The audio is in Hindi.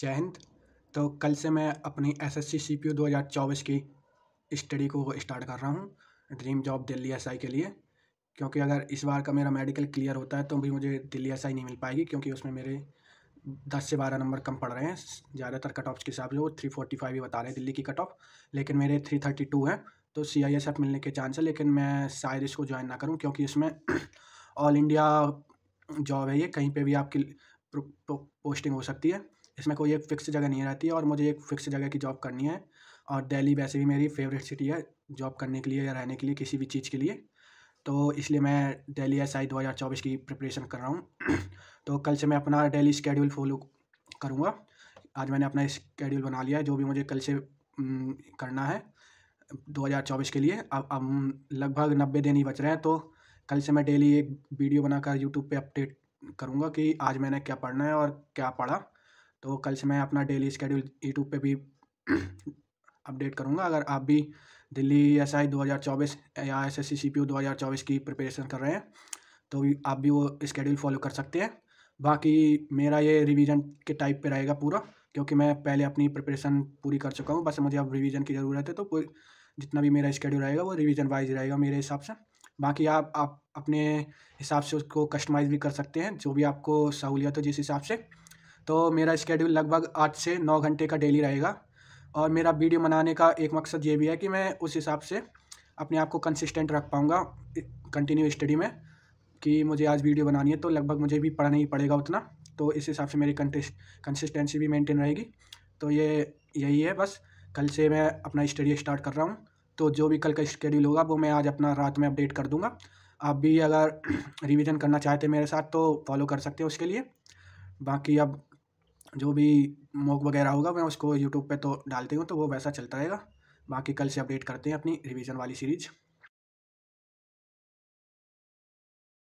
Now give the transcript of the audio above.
जय हिंद तो कल से मैं अपनी एस एस दो हज़ार चौबीस की स्टडी को स्टार्ट कर रहा हूँ ड्रीम जॉब दिल्ली आई के लिए क्योंकि अगर इस बार का मेरा मेडिकल क्लियर होता है तो भी मुझे दिल्ली आई नहीं मिल पाएगी क्योंकि उसमें मेरे दस से बारह नंबर कम पड़ रहे हैं ज़्यादातर कट ऑफ के हिसाब से वो थ्री फोर्टी फाइव ही बता रहे हैं दिल्ली की कट ऑफ लेकिन मेरे थ्री थर्टी टू हैं तो सी आई एस एफ मिलने के चांस है लेकिन मैं शायद इसको ज्वाइन ना करूँ क्योंकि इसमें ऑल इंडिया जॉब है ये कहीं पे भी आपकी पोस्टिंग हो सकती है इसमें कोई एक फिक्स जगह नहीं रहती है और मुझे एक फिक्स जगह की जॉब करनी है और दिल्ली वैसे भी मेरी फेवरेट सिटी है जॉब करने के लिए या रहने के लिए किसी भी चीज़ के लिए तो इसलिए मैं दिल्ली एस आई दो की प्रिपरेशन कर रहा हूँ तो कल से मैं अपना डेली स्केड्यूल फॉलो करूँगा आज मैंने अपना स्केड्यूल बना लिया है जो भी मुझे कल से करना है 2024 के लिए अब अब लगभग नब्बे दिन ही बच रहे हैं तो कल से मैं डेली एक वीडियो बनाकर यूट्यूब पे अपडेट करूँगा कि आज मैंने क्या पढ़ना है और क्या पढ़ा तो कल से मैं अपना डेली स्केड्यूल यूट्यूब पे भी अपडेट करूँगा अगर आप भी दिल्ली एस आई दो हज़ार चौबीस या S S C C P U दो हज़ार चौबीस की प्रिपरेशन कर रहे हैं तो आप भी वो स्केड्यूल फॉलो कर सकते हैं बाकी मेरा ये रिवीजन के टाइप पे रहेगा पूरा क्योंकि मैं पहले अपनी प्रिपरेशन पूरी कर चुका हूँ बस मुझे अब रिवीजन की ज़रूरत है तो पूरी जितना भी मेरा स्केड्यूल रहेगा वो रिवीजन वाइज रहेगा मेरे हिसाब से बाकी आप आप अपने हिसाब से उसको कस्टमाइज़ भी कर सकते हैं जो भी आपको सहूलियत हो जिस हिसाब से तो मेरा स्केड्यूल लगभग आठ से नौ घंटे का डेली रहेगा और मेरा वीडियो बनाने का एक मकसद ये भी है कि मैं उस हिसाब से अपने आप को कंसिस्टेंट रख पाऊँगा कंटिन्यू स्टडी में कि मुझे आज वीडियो बनानी है तो लगभग मुझे भी पढ़ना ही पड़ेगा उतना तो इस हिसाब से मेरी कंसिस्टेंसी भी मेंटेन रहेगी तो ये यही है बस कल से मैं अपना स्टडी स्टार्ट कर रहा हूँ तो जो भी कल का स्कड्यूल होगा वो मैं आज अपना रात में अपडेट कर दूँगा आप भी अगर रिविजन करना चाहते मेरे साथ तो फॉलो कर सकते हैं उसके लिए बाकी अब जो भी मॉक वगैरह होगा मैं उसको यूट्यूब पे तो डालती हूँ तो वो वैसा चलता रहेगा बाकी कल से अपडेट करते हैं अपनी रिवीजन वाली सीरीज़